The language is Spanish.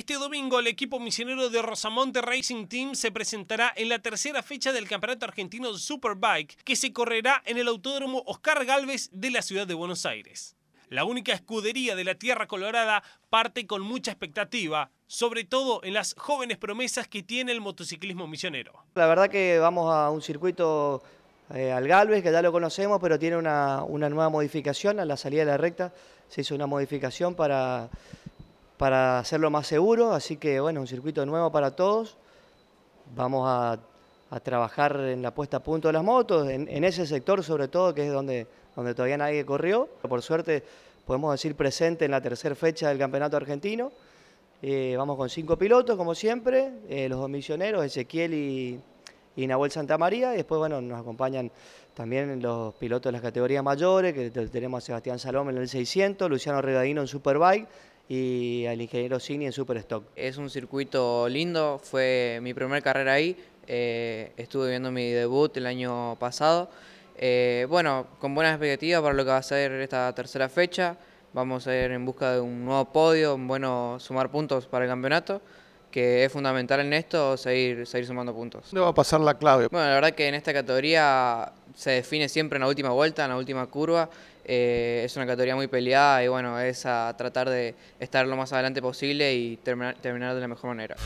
Este domingo el equipo misionero de Rosamonte Racing Team se presentará en la tercera fecha del Campeonato Argentino Superbike que se correrá en el Autódromo Oscar Galvez de la ciudad de Buenos Aires. La única escudería de la Tierra Colorada parte con mucha expectativa, sobre todo en las jóvenes promesas que tiene el motociclismo misionero. La verdad que vamos a un circuito eh, al Galvez, que ya lo conocemos, pero tiene una, una nueva modificación a la salida de la recta. Se hizo una modificación para para hacerlo más seguro, así que bueno, un circuito nuevo para todos. Vamos a, trabajar en la puesta a punto de las motos, en, ese sector sobre todo, que es donde, donde todavía nadie corrió. Por suerte podemos decir presente en la tercera fecha del Campeonato Argentino. Eh, vamos con cinco pilotos, como siempre, eh, los dos misioneros, Ezequiel y, Nahuel Santa María. Y después, bueno, nos acompañan también los pilotos de las categorías mayores, que tenemos a Sebastián Salom en el 600, Luciano Regadino en Superbike, y al ingeniero Cini en Superstock. Es un circuito lindo, fue mi primera carrera ahí, eh, estuve viendo mi debut el año pasado. Eh, bueno, con buenas expectativas para lo que va a ser esta tercera fecha, vamos a ir en busca de un nuevo podio, bueno sumar puntos para el campeonato que es fundamental en esto, seguir, seguir sumando puntos. ¿Dónde va a pasar la clave? Bueno, la verdad que en esta categoría se define siempre en la última vuelta, en la última curva. Eh, es una categoría muy peleada y bueno, es a tratar de estar lo más adelante posible y terminar, terminar de la mejor manera.